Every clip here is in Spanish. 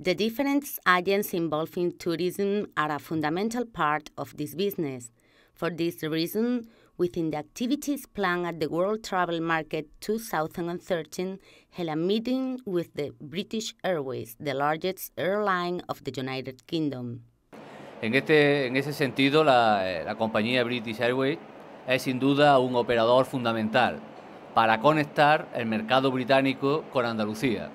The different agents involved in tourism are a fundamental part of this business. For this reason, within the activities plan at the World Travel Market 2013 held a meeting with the British Airways, the largest airline of the United Kingdom. En, este, en ese sentido, la, la compañía British Airways es sin duda un operador fundamental para conectar el mercado británico con Andalucía.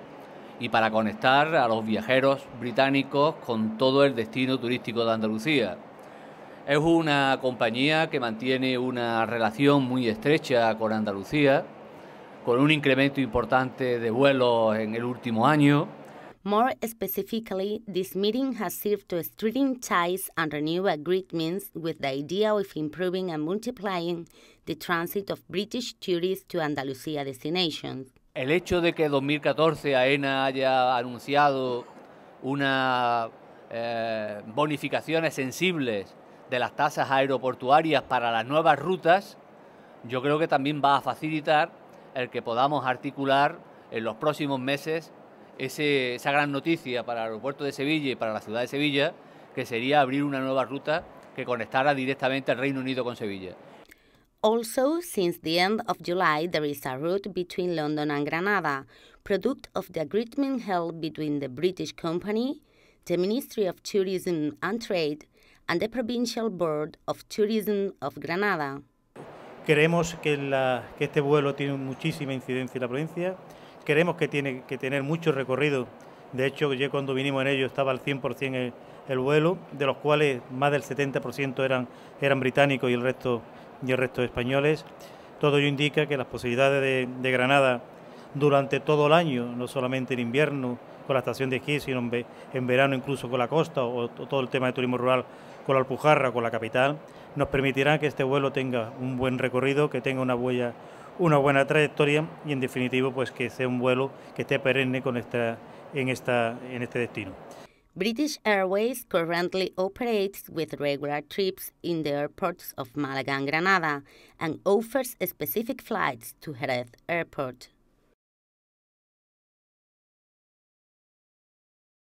y para conectar a los viajeros británicos con todo el destino turístico de Andalucía. Es una compañía que mantiene una relación muy estrecha con Andalucía, con un incremento importante de vuelos en el último año. More specifically, this meeting has served to strengthen ties and renew agreements with the idea of improving and multiplying the transit of British tourists to Andalusia destinations. El hecho de que en 2014 AENA haya anunciado unas eh, bonificaciones sensibles de las tasas aeroportuarias para las nuevas rutas, yo creo que también va a facilitar el que podamos articular en los próximos meses esa gran noticia para el aeropuerto de Sevilla y para la ciudad de Sevilla, que sería abrir una nueva ruta que conectara directamente el Reino Unido con Sevilla. Also, since the end of July, there is a route between London and Granada, product of the agreement held between the British Company, the Ministry of Tourism and Trade, and the Provincial Board of Tourism of Granada. Creemos que, este vuelo tiene muchísima incidencia en la provincia, queremos que tiene que tener mucho recorrido, de hecho yo cuando vinimos en ello estaba al 100% el, vuelo, de los cuales más del 70% eran, eran británicos y el resto y el resto de españoles. Todo ello indica que las posibilidades de, Granada durante todo el año, no solamente en invierno con la estación de esquí, sino en, verano incluso con la costa o, todo el tema de turismo rural con la Alpujarra, con la capital, nos permitirá que este vuelo tenga un buen recorrido, que tenga una buena trayectoria y en definitivo pues que sea un vuelo que esté perenne con esta, en, esta, en este destino. British Airways currently operates with regular trips in the airports of Malaga and Granada and offers specific flights to Jerez Airport.